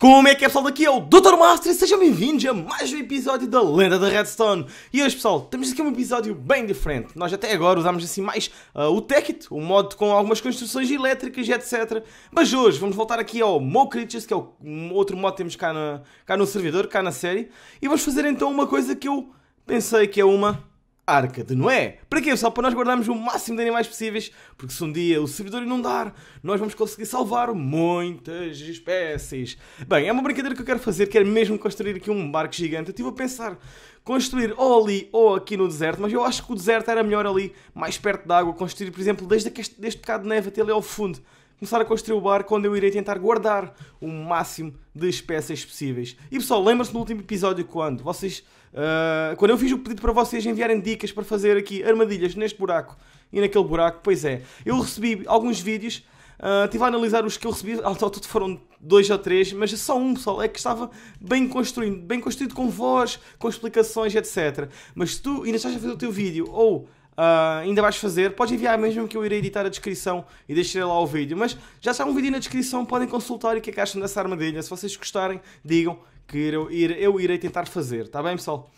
Como é que é pessoal, daqui é o Dr. Master e sejam bem-vindos a mais um episódio da Lenda da Redstone E hoje pessoal, temos aqui um episódio bem diferente Nós até agora usámos assim mais uh, o Tekkit, o modo com algumas construções elétricas e etc Mas hoje vamos voltar aqui ao Mo Creatures, que é o outro modo que temos cá, na, cá no servidor, cá na série E vamos fazer então uma coisa que eu pensei que é uma Arca de Noé. Para quê? Só para nós guardarmos o máximo de animais possíveis, porque se um dia o servidor inundar, nós vamos conseguir salvar muitas espécies. Bem, é uma brincadeira que eu quero fazer, quero mesmo construir aqui um barco gigante. Eu estive a pensar construir ou ali ou aqui no deserto, mas eu acho que o deserto era melhor ali, mais perto da água, construir, por exemplo, desde este, deste bocado de neve até ali ao fundo começar a construir o barco onde eu irei tentar guardar o máximo de espécies possíveis. E pessoal, lembra-se no último episódio quando vocês ah, quando eu fiz o pedido para vocês enviarem dicas para fazer aqui armadilhas neste buraco e naquele buraco, pois é, eu recebi alguns vídeos, uh, ah, estive a analisar os que eu recebi, ao todo foram dois ou três, mas só um pessoal é que estava bem construído, bem construído com voz, com explicações, etc. Mas se tu ainda estás a fazer o teu vídeo ou ah, ainda vais fazer, podes enviar mesmo que eu irei editar a descrição e deixarei lá o vídeo. Mas já está um vídeo na descrição, podem consultar o que é que acham dessa armadilha. Se vocês gostarem, digam que eu, eu irei tentar fazer, está bem pessoal?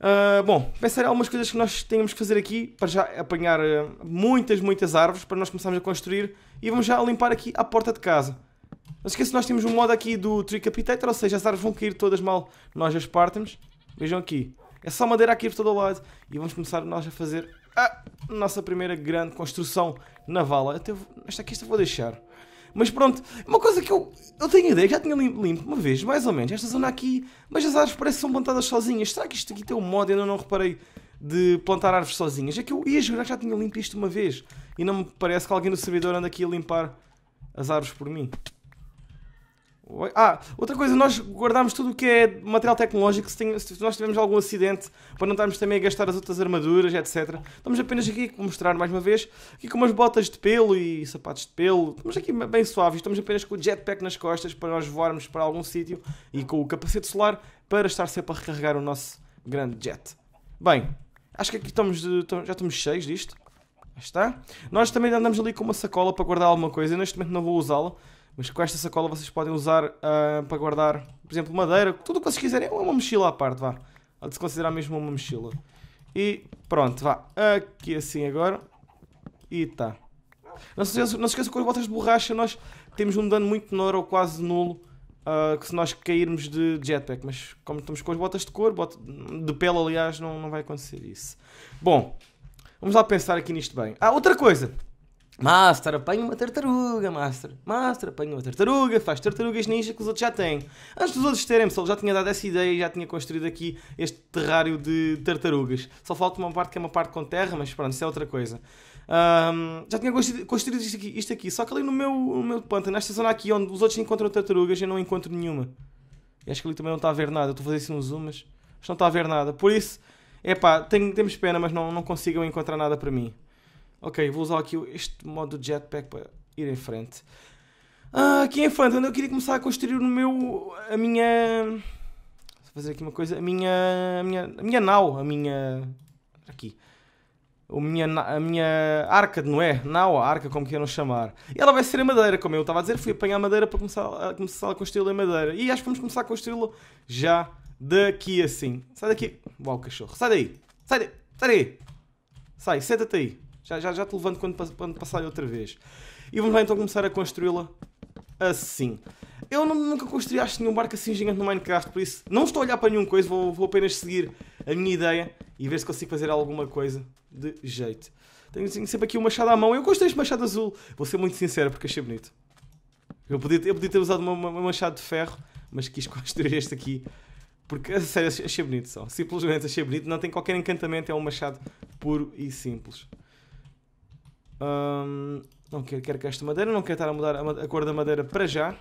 Uh, bom, pensar algumas coisas que nós tínhamos que fazer aqui para já apanhar uh, muitas, muitas árvores para nós começarmos a construir e vamos já limpar aqui a porta de casa. Não se esqueça, nós temos um modo aqui do Tree ou seja, as árvores vão cair todas mal, nós as partimos. Vejam aqui, é só madeira aqui por todo o lado e vamos começar nós a fazer a nossa primeira grande construção naval. Até esta aqui esta vou deixar. Mas pronto, uma coisa que eu, eu tenho ideia, já tinha limpo uma vez, mais ou menos, esta zona aqui, mas as árvores parecem que são plantadas sozinhas. Será que isto aqui tem um modo? Eu ainda não reparei de plantar árvores sozinhas. É que eu ia jurar que já tinha limpo isto uma vez. E não me parece que alguém no servidor anda aqui a limpar as árvores por mim. Ah, outra coisa, nós guardámos tudo o que é material tecnológico. Se, tem, se, nós tivermos algum acidente, para não estarmos também a gastar as outras armaduras, etc. Estamos apenas aqui a mostrar mais uma vez, aqui com umas botas de pelo e sapatos de pelo. Estamos aqui bem suaves, estamos apenas com o jetpack nas costas para nós voarmos para algum sítio e com o capacete solar para estar sempre a recarregar o nosso grande jet. Bem, acho que aqui estamos de, já estamos cheios disto. está. Nós também andamos ali com uma sacola para guardar alguma coisa. Eu neste momento não vou usá-la. Mas com esta sacola vocês podem usar uh, para guardar, por exemplo, madeira, tudo o que vocês quiserem. É uma mochila à parte, vá. Há de se considerar mesmo uma mochila. E pronto, vá. Aqui assim agora. E tá. Não se esqueçam, não se esqueçam que com as botas de borracha nós temos um dano muito menor ou quase nulo uh, que se nós cairmos de jetpack. Mas como estamos com as botas de cor, bota, de pele aliás, não, não vai acontecer isso. Bom, vamos lá pensar aqui nisto bem. Ah, outra coisa! Master, apanha uma tartaruga, Master. Master, apanha uma tartaruga, faz tartarugas ninja que os outros já têm. Antes dos outros terem, pessoal, já tinha dado essa ideia e já tinha construído aqui este terrário de tartarugas. Só falta uma parte que é uma parte com terra, mas pronto, isso é outra coisa. Um, já tinha construído isto aqui, isto aqui, só que ali no meu, no meu pântano, nesta zona aqui onde os outros encontram tartarugas, eu não encontro nenhuma. E acho que ali também não está a ver nada. estou a fazer assim no zoom, mas, não está a ver nada. Por isso, é pá, temos pena, mas não, não consigam encontrar nada para mim. Ok, vou usar aqui este modo jetpack para ir em frente. Ah, aqui em frente, onde eu queria começar a construir o meu. a minha. Vou fazer aqui uma coisa. A minha. a minha, a minha nau, a minha. aqui. A minha, a minha arca de Noé, nau, arca, como queiram chamar. E ela vai ser em madeira, como eu estava a dizer, fui apanhar madeira para começar a, começar a construí-la em madeira. E acho que vamos começar a construí-la já daqui assim. Sai daqui. Uau, cachorro. Sai daí. Sai daí. Sai daí. Sai, senta-te aí. Já, já, já te levanto quando, quando passar outra vez. E vamos lá então começar a construí-la assim. Eu não, nunca construí acho nenhum barco assim gigante no Minecraft, por isso não estou a olhar para nenhuma coisa, vou, vou apenas seguir a minha ideia e ver se consigo fazer alguma coisa de jeito. Tenho, tenho sempre aqui um machado à mão. Eu gostei deste machado azul, vou ser muito sincero porque achei bonito. Eu podia, eu podia ter usado um, machado de ferro, mas quis construir este aqui porque, a sério, achei bonito só. Simplesmente achei bonito, não tem qualquer encantamento, é um machado puro e simples. Um, não quero, quero que esta madeira, não quero estar a mudar a, a, cor da madeira para já.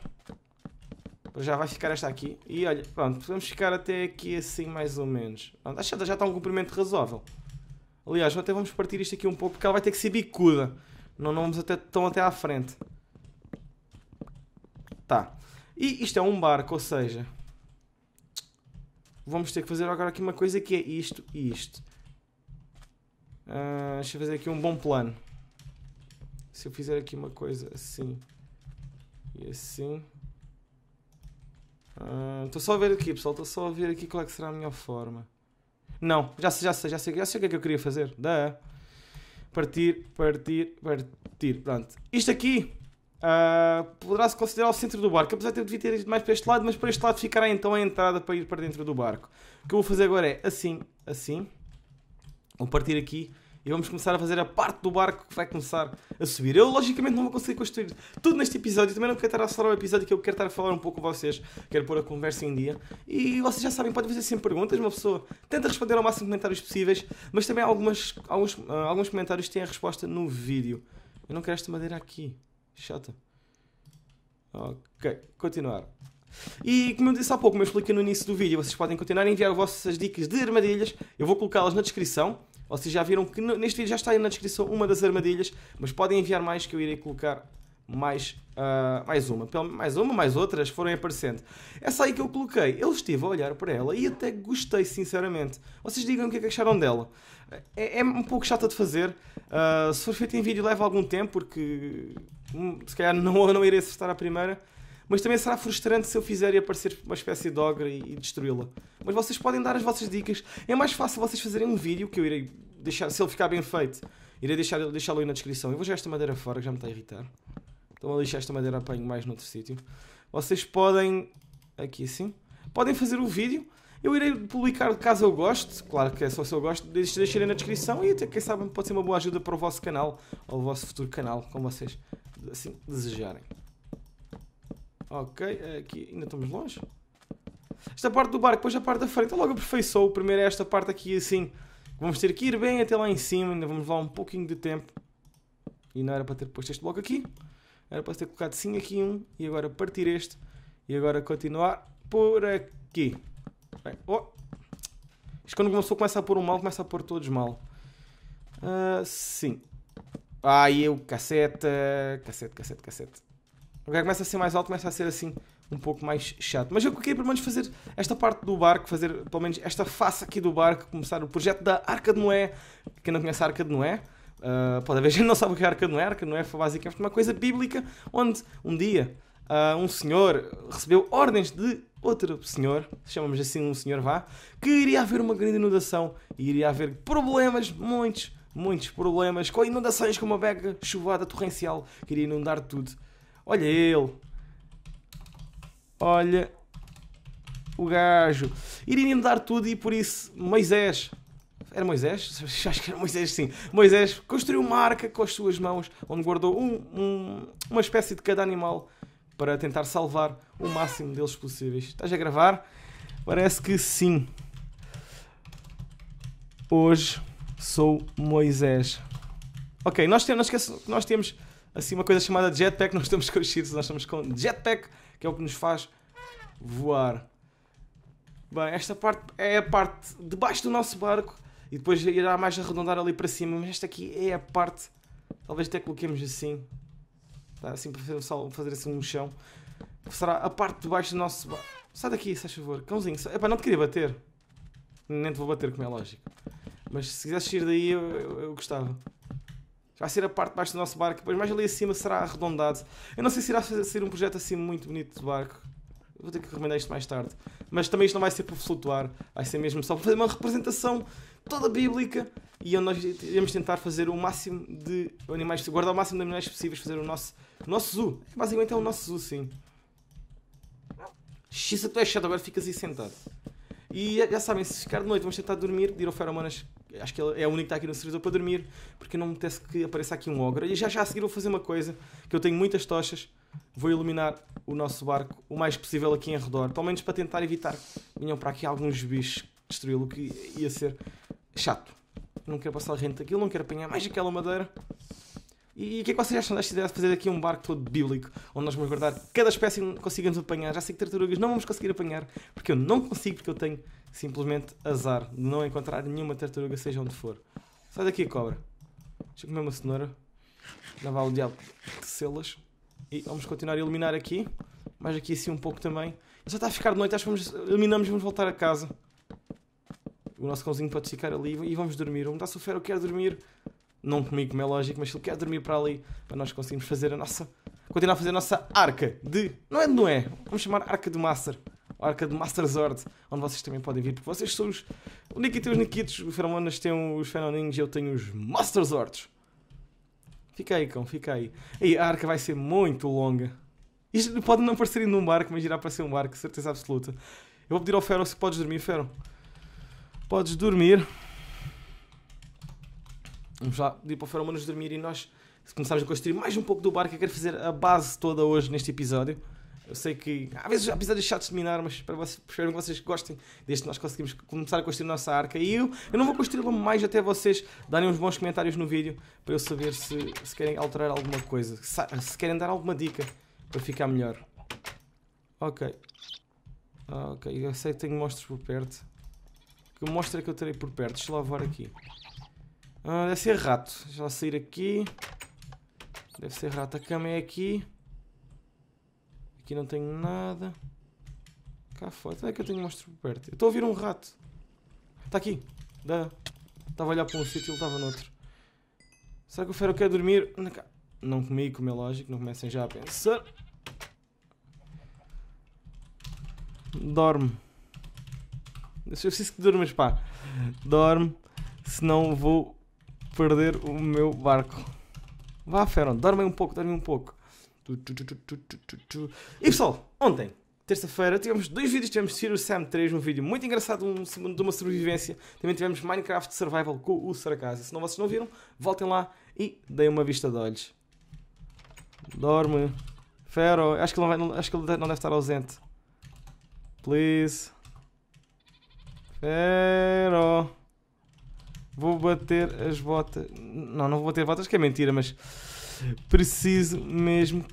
Para já vai ficar esta aqui. E olha, pronto, podemos ficar até aqui assim mais ou menos. Pronto, acho que já está um comprimento razoável. Aliás, até vamos partir isto aqui um pouco porque ela vai ter que ser bicuda. Não, não vamos até tão até à frente. Tá. E isto é um barco, ou seja... Vamos ter que fazer agora aqui uma coisa que é isto e isto. Uh, deixa eu fazer aqui um bom plano se eu fizer aqui uma coisa assim e assim. Estou ah, só a ver aqui, pessoal. Estou só a ver aqui qual é que será a melhor forma. Não, já sei, já sei, já sei, já sei o que é que eu queria fazer. Dá. Partir, partir, partir. Pronto. Isto aqui uh, poderá-se considerar o centro do barco. Apesar de eu devia ter ido mais para este lado, mas para este lado ficará então a entrada para ir para dentro do barco. O que eu vou fazer agora é assim, assim. Vou partir aqui e vamos começar a fazer a parte do barco que vai começar a subir. Eu, logicamente, não vou conseguir construir tudo neste episódio. Também não quero estar a falar o episódio que eu quero estar a falar um pouco com vocês. Quero pôr a conversa em dia. E vocês já sabem, podem fazer sempre perguntas. Uma pessoa tenta responder ao máximo de comentários possíveis, mas também algumas, alguns, uh, alguns comentários têm a resposta no vídeo. Eu não quero esta madeira aqui. Chata. Ok, continuar. E como eu disse há pouco, como eu expliquei no início do vídeo, vocês podem continuar a enviar vossas dicas de armadilhas. Eu vou colocá-las na descrição. Vocês já viram que neste vídeo já está aí na descrição uma das armadilhas, mas podem enviar mais que eu irei colocar mais, uh, mais uma, mais uma, mais outras foram aparecendo. Essa aí que eu coloquei, eu estive a olhar para ela e até gostei, sinceramente. Vocês digam o que é que acharam dela. É, é um pouco chata de fazer, uh, se for feito em vídeo leva algum tempo, porque hum, se calhar não, não irei acertar a primeira, mas também será frustrante se eu fizer e aparecer uma espécie de ogre e, e destruí-la. Mas vocês podem dar as vossas dicas. É mais fácil vocês fazerem um vídeo que eu irei deixar, se ele ficar bem feito, irei deixá-lo aí na descrição. Eu vou já esta madeira fora, que já me está a irritar. Então vou deixar esta madeira apanho mais noutro sítio. Vocês podem. Aqui assim. Podem fazer o vídeo. Eu irei publicar caso eu goste, claro que é só se eu gosto, deixarei na descrição e até quem sabe pode ser uma boa ajuda para o vosso canal ou o vosso futuro canal, como vocês assim desejarem. Ok, aqui ainda estamos longe. Esta parte do barco, depois a parte da frente, logo aperfeiçoou. Primeiro é esta parte aqui assim. Vamos ter que ir bem até lá em cima, ainda vamos lá um pouquinho de tempo. E não era para ter posto este bloco aqui. Era para ter colocado sim aqui um. E agora partir este. E agora continuar por aqui. Bem, oh. Isto quando começou começa a pôr um mal, começa a pôr todos mal. Uh, sim. Ai, ah, eu, caceta. Cacete, cacete, cacete. Agora começa a ser mais alto, começa a ser assim um pouco mais chato. Mas eu queria pelo menos fazer esta parte do barco, fazer pelo menos esta face aqui do barco, começar o projeto da Arca de Noé. Quem não conhece a Arca de Noé, uh, pode haver gente não sabe o que é a Arca de Noé. A Arca de Noé foi basicamente uma coisa bíblica onde um dia uh, um senhor recebeu ordens de outro senhor, chamamos assim um senhor vá, que iria haver uma grande inundação e iria haver problemas, muitos, muitos problemas, com inundações, com uma bega chuvada torrencial que iria inundar tudo. Olha ele. Olha o gajo. Iria dar tudo e por isso Moisés. Era Moisés? Acho que era Moisés, sim. Moisés construiu uma arca com as suas mãos, onde guardou um, um, uma espécie de cada animal para tentar salvar o máximo deles possíveis. Estás a gravar? Parece que sim. Hoje sou Moisés. Ok, nós temos, que nós temos assim uma coisa chamada jetpack, nós estamos com os cheats, nós estamos com jetpack, que é o que nos faz voar. Bem, esta parte é a parte debaixo do nosso barco e depois irá mais arredondar ali para cima, mas esta aqui é a parte, talvez até coloquemos assim, tá? assim para só fazer assim um chão. Será a parte de baixo do nosso barco. Sai daqui, se faz favor, cãozinho, é para não te queria bater. Nem te vou bater, como é lógico. Mas se quisesse ir daí, eu, eu, eu gostava. Vai ser a parte de baixo do nosso barco, depois mais ali acima será arredondado. Eu não sei se irá ser um projeto assim muito bonito de barco. Vou ter que recomendar isto mais tarde. Mas também isto não vai ser para flutuar, vai ser mesmo só para fazer uma representação toda bíblica e onde nós iremos tentar fazer o máximo de animais, guardar o máximo de animais possíveis, fazer o nosso, o nosso zoo. Basicamente é o nosso zoo, sim. Xisa, tu és chato, agora ficas aí sentado. E já sabem, se ficar de noite, vamos tentar dormir, pedir ao Feromonas acho que ele é o único que está aqui no servidor para dormir, porque não me apetece que apareça aqui um ogro. E já já a seguir vou fazer uma coisa, que eu tenho muitas tochas, vou iluminar o nosso barco o mais possível aqui em redor, pelo menos para tentar evitar venham para aqui alguns bichos destruí-lo, que ia ser chato. Não quero passar rente daquilo, não quero apanhar mais aquela madeira. E o que é que vocês acham desta ideia de fazer aqui um barco todo bíblico, onde nós vamos guardar cada espécie que consigamos apanhar? Já sei que tartarugas não vamos conseguir apanhar, porque eu não consigo, porque eu tenho simplesmente azar de não encontrar nenhuma tartaruga, seja onde for. Sai daqui, cobra. Deixa eu comer uma cenoura. Já vá o diabo de selas. E vamos continuar a iluminar aqui. Mais aqui assim um pouco também. Já está a ficar de noite, acho que vamos, iluminamos e vamos voltar a casa. O nosso cãozinho pode ficar ali e vamos dormir. Um está eu quero dormir. Não comigo, como é lógico, mas se ele quer dormir para ali, para nós conseguirmos fazer a nossa. Continuar a fazer a nossa arca de. Não é, não é? Vamos chamar arca de Master. Arca de Master Zord, onde vocês também podem vir, porque vocês são os. O Nick tem os Nikitos, o Feromonas tem os Feroninhos e eu tenho os Master Zords. Fica aí, cão, fica aí. a arca vai ser muito longa. Isto pode não parecer indo barco, mas irá ser um barco, certeza absoluta. Eu vou pedir ao Fero se podes dormir, Fero. Podes dormir. Vamos lá pedir para o Fero Manos dormir e nós se começarmos a construir mais um pouco do barco. Eu quero fazer a base toda hoje neste episódio. Eu sei que às vezes há episódios chatos de terminar, mas para vocês, espero que vocês gostem. deste que nós conseguimos começar a construir a nossa arca. E eu, eu não vou construí-la mais até vocês darem uns bons comentários no vídeo para eu saber se, se querem alterar alguma coisa, se, se querem dar alguma dica para ficar melhor. Ok. Ok, eu sei que tenho monstros por perto. Que mostra que eu terei por perto? Deixa eu lavar aqui. Ah, deve ser rato. Deixa lá sair aqui. Deve ser rato. A cama é aqui. Aqui não tenho nada. Cá fora. Onde é que eu tenho um monstro perto? Eu estou a ouvir um rato. Está aqui. Da... Estava a olhar para um sítio e ele estava noutro. Será que o Fero quer dormir? Não comi, como é lógico. Não comecem já a pensar. Dorme. Eu preciso é que dormas, pá. Dorme. Senão vou perder o meu barco. Vá, Feron. Dorme um pouco, dorme um pouco. E pessoal, ontem, terça-feira, tivemos dois vídeos. Tivemos Sirius Sam 3, um vídeo muito engraçado um, de uma sobrevivência. Também tivemos Minecraft Survival com o Saracasa. Se não vocês não viram, voltem lá e deem uma vista de olhos. Dorme. Fero, acho que, ele não vai, acho que ele não deve estar ausente. Please. Fero. Vou bater as botas. Não, não vou bater botas, que é mentira, mas. Preciso mesmo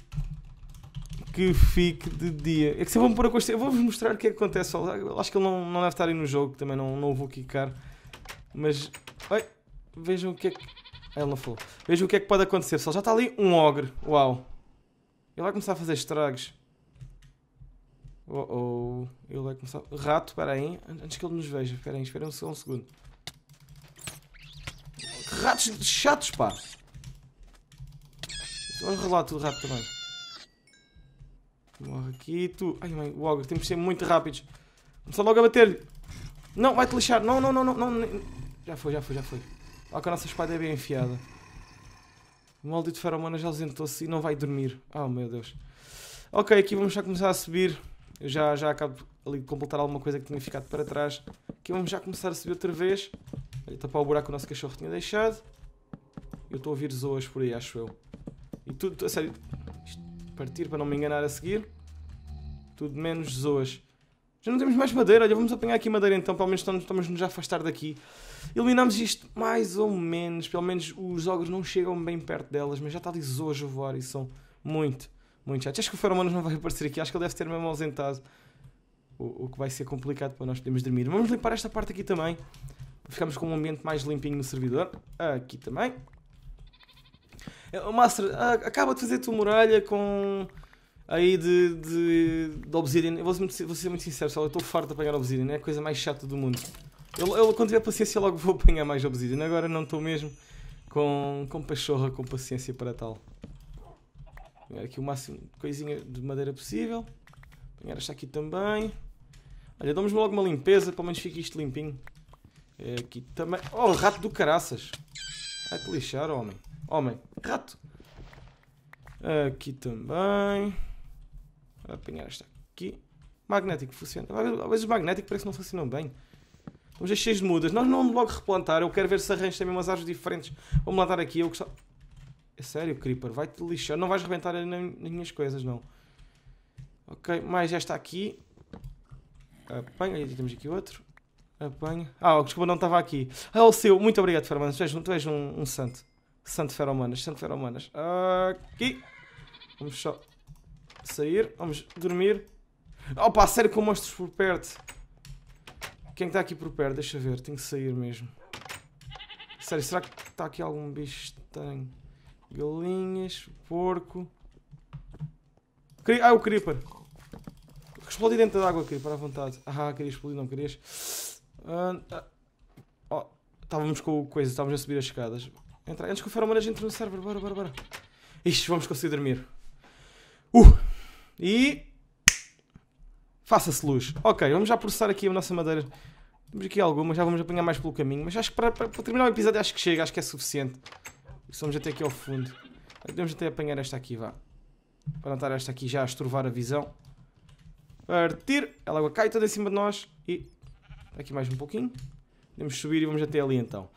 que fique de dia. É que se eu vou-me pôr a costa... Eu vou-vos mostrar o que é que acontece. Acho que ele não, não deve estar aí no jogo, também não, não o vou quicar. Mas. Oi, vejam o que é que. Ah, ele não falou. Vejam o que é que pode acontecer, só Já está ali um ogre. Uau. Ele vai começar a fazer estragos. Oh oh. Ele vai começar. Rato, espera aí. Antes que ele nos veja. Espera aí, espera um segundo. Ratos chatos, pá. Vamos o relato tudo rápido também. Morre aqui, tu. Ai, mãe, o ogre, temos que ser muito rápidos. Começou logo a bater-lhe. Não, vai-te lixar. Não, não, não, não, não. Já foi, já foi, já foi. Olha que a nossa espada é bem enfiada. O maldito de feromona já ausentou-se e não vai dormir. Oh, meu Deus. Ok, aqui vamos já começar a subir. Eu já, já acabo ali de completar alguma coisa que tinha ficado para trás. Aqui vamos já começar a subir outra vez. Olha, tapar o buraco que o nosso cachorro tinha deixado. Eu estou a ouvir zoas por aí, acho eu. E tudo, a sério, partir para não me enganar a seguir. Tudo menos zoas. Já não temos mais madeira, olha, vamos apanhar aqui madeira então, pelo menos estamos, estamos nos a afastar daqui. Eliminamos isto, mais ou menos, pelo menos os ogros não chegam bem perto delas, mas já está ali zoas a voar e são muito, muito chatos. Acho que o Feromonas não vai aparecer aqui, acho que ele deve ter mesmo ausentado, o, o que vai ser complicado para nós podermos dormir. Vamos limpar esta parte aqui também, ficamos com um ambiente mais limpinho no servidor, aqui também, o é Master, ah, acaba de fazer a tua muralha com. Aí de, de, de Obsidian. Eu vou ser, muito, vou ser muito sincero, pessoal. Eu estou farto de apanhar Obsidian. É a coisa mais chata do mundo. Eu, eu quando tiver paciência, logo vou apanhar mais Obsidian. Agora não estou mesmo com, com pachorra, com paciência para tal. Apanhar aqui o máximo de coisinha de madeira possível. Apanhar esta aqui também. Olha, damos logo uma limpeza, pelo menos fica isto limpinho. É, aqui também. Oh, rato do caraças! Vai te lixar, homem. Homem, rato. Aqui também. Vou apanhar esta aqui. Magnético funciona. Às vezes o magnético parece que não funcionam bem. Estamos cheios de mudas. Nós não vamos logo replantar. Eu quero ver se arranjo também umas árvores diferentes. Vamos lá dar aqui. Eu gostava... É sério, Creeper. Vai-te lixar. Não vais rebentar nas minhas coisas, não. Ok, mais esta aqui. Apanha. E temos aqui outro. Apanha. Ah, desculpa, não estava aqui. Ah, o seu. Muito obrigado, Fernando. Tu és, tu és um, um santo. Santo Fera Santo Fera Aqui. Vamos só sair. Vamos dormir. Opa, oh, sério com monstros por perto. Quem está aqui por perto? Deixa ver, tenho que sair mesmo. Sério, será que está aqui algum bicho estranho? Galinhas, porco. Ah, o Creeper. Explodi dentro da água, Creeper, à vontade. Ah, querias explodir, não querias? Oh, estávamos com coisa, estávamos a subir as escadas. Entra. Antes que o feromônio a entre no cérebro. Bora, bora, bora. Ixi, vamos conseguir dormir. Uh! E. Faça-se luz. Ok, vamos já processar aqui a nossa madeira. Temos aqui alguma, já vamos apanhar mais pelo caminho. Mas acho que para, para, para terminar o episódio acho que chega, acho que é suficiente. Somos até aqui ao fundo. Podemos até apanhar esta aqui, vá. Para não estar esta aqui já a estorvar a visão. Partir. Ela água cai toda em cima de nós. E. Aqui mais um pouquinho. Podemos subir e vamos até ali então.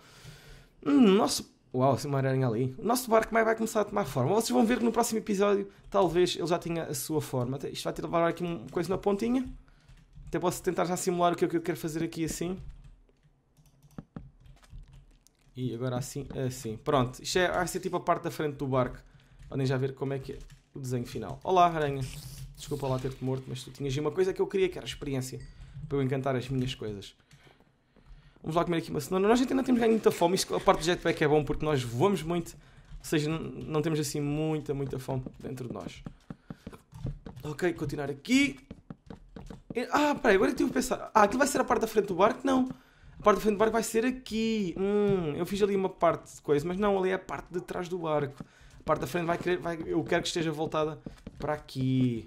Hum, nosso Uau, se aranha ali. O nosso barco vai começar a tomar forma. Vocês vão ver que no próximo episódio, talvez ele já tenha a sua forma. Isto vai ter de levar aqui uma coisa na pontinha. Até posso tentar já simular o é que eu quero fazer aqui assim. E agora assim, assim. Pronto, isto é, vai ser tipo a parte da frente do barco. Podem já ver como é que é o desenho final. Olá, aranha. Desculpa lá ter-te morto, mas tu tinhas uma coisa que eu queria, que era experiência. Para eu encantar as minhas coisas vamos lá comer aqui uma cenoura. Nós ainda temos ganho muita fome, isso, a parte do jetpack é bom porque nós voamos muito, ou seja, não, temos assim muita, muita fome dentro de nós. Ok, continuar aqui. Ah, peraí, agora eu tive que pensar. Ah, aqui vai ser a parte da frente do barco? Não. A parte da frente do barco vai ser aqui. Hum, eu fiz ali uma parte de coisa, mas não, ali é a parte de trás do barco. A parte da frente vai querer. Vai, eu quero que esteja voltada para aqui.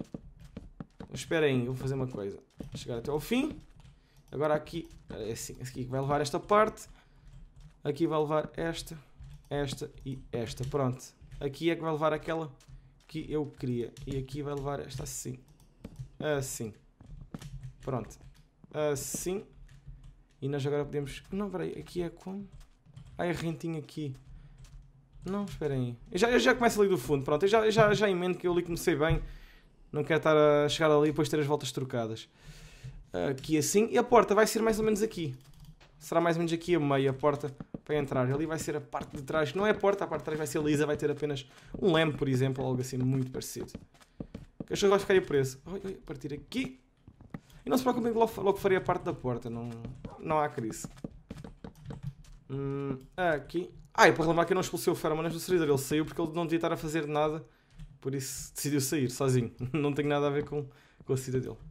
Esperem, eu vou fazer uma coisa. Chegar até ao fim. Agora aqui, é assim, aqui vai levar esta parte, aqui vai levar esta, esta e esta. Pronto. Aqui é que vai levar aquela que eu queria. E aqui vai levar esta assim. Assim. Pronto. Assim. E nós agora podemos... Não, peraí. Aqui é como? Ai, ah, é rentinho aqui. Não, esperem aí. Eu já, eu já começo ali do fundo. Pronto. Eu já, já, já emendo que eu ali comecei bem. Não quero estar a chegar ali e depois ter as voltas trocadas. Ah, aqui assim, e a porta vai ser mais ou menos aqui. Será mais ou menos aqui a meia porta para entrar. Ali vai ser a parte de trás, não é a porta, a parte de trás vai ser lisa, vai ter apenas um leme, por exemplo, algo assim, muito parecido. O cachorro vai ficar preso. Oi, oi, partir aqui. E não se preocupem que logo, logo farei a parte da porta, não, não há crise. Hum, aqui. Ah, e para lembrar que eu não expulsei o Feromonas do servidor, ele saiu porque ele não devia estar a fazer nada, por isso decidiu sair sozinho. não tem nada a ver com, com a cidadela dele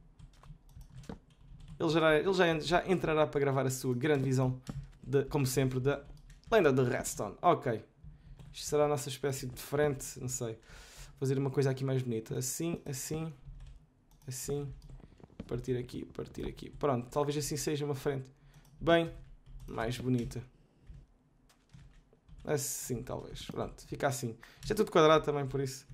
ele já, ele já, já entrará para gravar a sua grande visão, de, como sempre, da lenda de Redstone. Ok. Isto será a nossa espécie de frente, não sei. Vou fazer uma coisa aqui mais bonita. Assim, assim, assim. Partir aqui, partir aqui. Pronto, talvez assim seja uma frente bem mais bonita. Assim, talvez. Pronto, fica assim. Isto é tudo quadrado também, por isso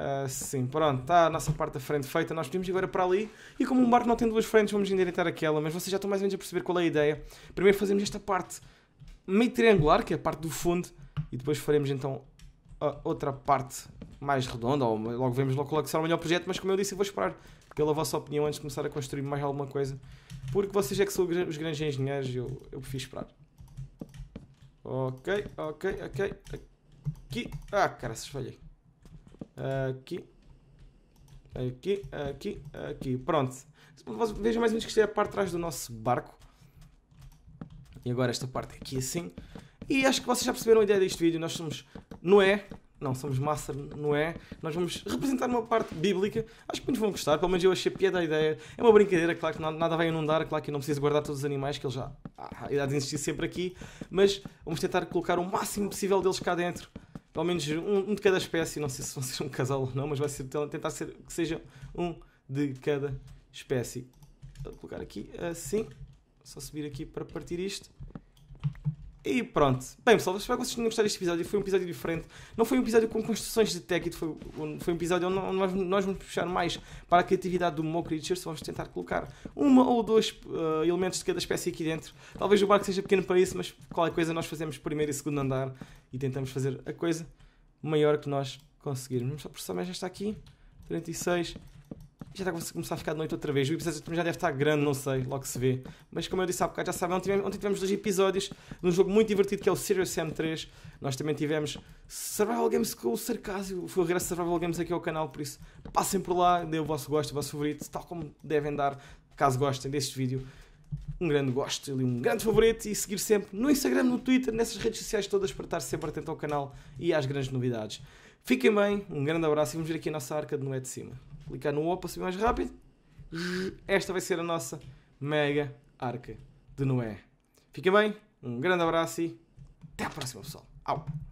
ah, sim, pronto, está a nossa parte da frente feita. Nós podemos ir agora para ali. E como um barco não tem duas frentes, vamos endireitar aquela. Mas vocês já estão mais ou menos a perceber qual é a ideia. Primeiro fazemos esta parte meio triangular, que é a parte do fundo, e depois faremos então a outra parte mais redonda. Ou logo vemos logo qual é que será o melhor projeto. Mas como eu disse, eu vou esperar pela vossa opinião antes de começar a construir mais alguma coisa. Porque vocês é que são os grandes engenheiros e eu, eu prefiro esperar. Ok, ok, ok. Aqui. Ah, cara, se falhei. Aqui. Aqui, aqui, aqui. Pronto. Vejam mais ou menos que isto é a parte de trás do nosso barco. E agora esta parte aqui assim. E acho que vocês já perceberam a ideia deste vídeo. Nós somos Noé. Não, somos massa Noé. Nós vamos representar uma parte bíblica. Acho que muitos vão gostar. Pelo menos eu achei piada a ideia. É uma brincadeira. Claro que nada vai inundar. Claro que eu não preciso guardar todos os animais que eles já... Ah, há de existir sempre aqui. Mas vamos tentar colocar o máximo possível deles cá dentro pelo menos um, um, de cada espécie. Não sei se vão ser um casal ou não, mas vai ser, então, tentar ser que seja um de cada espécie. Vou colocar aqui assim. Só subir aqui para partir isto. E pronto. Bem, pessoal, espero que vocês tenham gostado deste episódio. Foi um episódio diferente. Não foi um episódio com construções de tech, foi, foi um episódio onde nós, nós vamos puxar mais para a criatividade do meu querido Gerson. Vamos tentar colocar uma ou dois uh, elementos de cada espécie aqui dentro. Talvez o barco seja pequeno para isso, mas qualquer coisa nós fazemos primeiro e segundo andar e tentamos fazer a coisa maior que nós conseguirmos. Vamos só já mais esta aqui. 36 já está a começar a ficar de noite outra vez. O episódio também já deve estar grande, não sei, logo se vê. Mas como eu disse há bocado, já sabem, ontem tivemos, ontem tivemos dois episódios de um jogo muito divertido que é o Serious M3. Nós também tivemos Survival Games com o Sarcásio. Foi o regresso Survival Games aqui ao canal, por isso passem por lá, dê o vosso gosto, o vosso favorito, tal como devem dar, caso gostem deste vídeo. Um grande gosto e um grande favorito e seguir sempre no Instagram, no Twitter, nessas redes sociais todas para estar sempre atento ao canal e às grandes novidades. Fiquem bem, um grande abraço e vamos ver aqui a nossa arca de Noé de Cima clicar no O para subir mais rápido. Esta vai ser a nossa mega arca de Noé. Fica bem, um grande abraço e até à próxima, pessoal. Au!